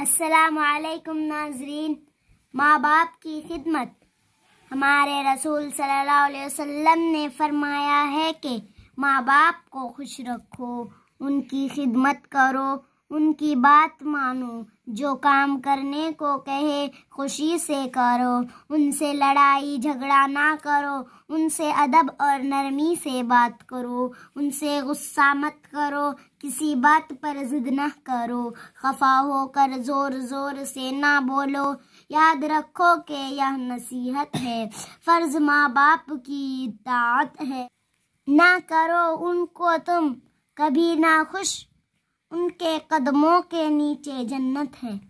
असलकम नाजरीन माँ बाप की खिदमत हमारे रसूल सल्लल्लाहु अलैहि वसल्लम ने फरमाया है कि माँ बाप को खुश रखो उनकी खिदमत करो उनकी बात मानो जो काम करने को कहे खुशी से करो उनसे लड़ाई झगड़ा ना करो उनसे अदब और नरमी से बात करो उनसे गुस्सा मत करो किसी बात पर जिद न करो खफा होकर ज़ोर ज़ोर से ना बोलो याद रखो कि यह नसीहत है फ़र्ज़ माँ बाप की दात है ना करो उनको तुम कभी ना खुश उनके कदमों के नीचे जन्नत है